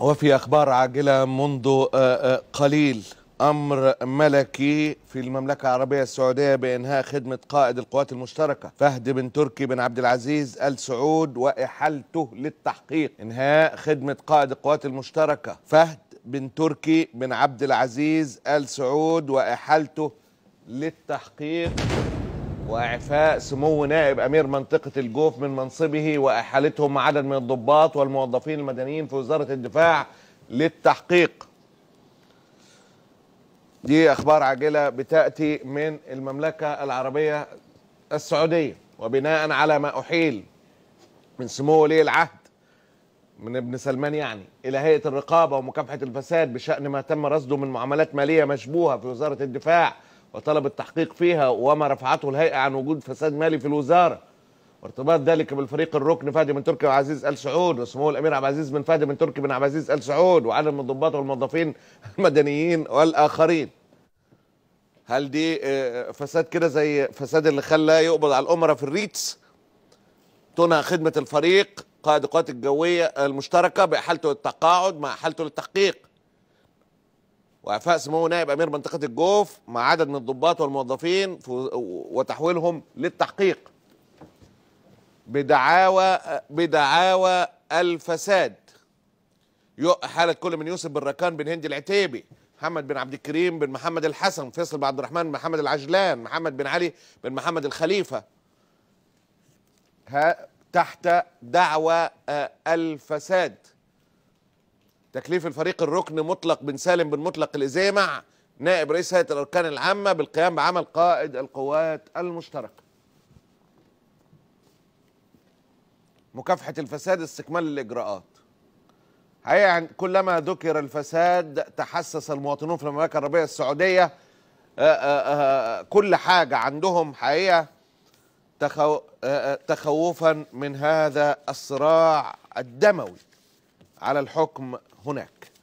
وفي أخبار عاجلة منذ آه، آه، قليل أمر ملكي في المملكة العربية السعودية بإنهاء خدمة قائد القوات المشتركة فهد بن تركي بن عبد العزيز آل سعود وإحالته للتحقيق إنهاء خدمة قائد القوات المشتركة فهد بن تركي بن عبد العزيز آل سعود وإحالته للتحقيق وإعفاء سمو نائب أمير منطقة الجوف من منصبه وأحالتهم عدد من الضباط والموظفين المدنيين في وزارة الدفاع للتحقيق دي أخبار عاجلة بتأتي من المملكة العربية السعودية وبناء على ما أحيل من سمو ولي العهد من ابن سلمان يعني إلى هيئة الرقابة ومكافحة الفساد بشأن ما تم رصده من معاملات مالية مشبوهة في وزارة الدفاع وطلب التحقيق فيها وما رفعته الهيئة عن وجود فساد مالي في الوزارة وارتباط ذلك بالفريق الركن فهد بن تركي وعزيز ال سعود وسمو الامير عبد العزيز بن فهد بن تركي بن عبد العزيز ال سعود وعدد من الضباط والموظفين المدنيين والاخرين. هل دي آه، فساد كده زي فساد اللي خلى يقبض على الامراء في الريتس؟ تنهى خدمه الفريق قائد القوات الجويه المشتركه باحالته للتقاعد مع احالته للتحقيق. واعفاء سمو نائب امير منطقه الجوف مع عدد من الضباط والموظفين وتحويلهم للتحقيق بدعاوى بدعاوى الفساد حالة كل من يوسف بن ركان بن هند العتيبي محمد بن عبد الكريم بن محمد الحسن فيصل بن عبد الرحمن بن محمد العجلان محمد بن علي بن محمد الخليفة ها تحت دعوى الفساد تكليف الفريق الركن مطلق بن سالم بن مطلق الإزامع نائب رئيس هيئة الأركان العامة بالقيام بعمل قائد القوات المشتركة مكافحة الفساد استكمال الإجراءات حقيقة يعني كلما ذكر الفساد تحسس المواطنون في المملكة العربية السعودية آه، آه، آه، كل حاجة عندهم حقيقة تخوفا من هذا الصراع الدموي على الحكم هناك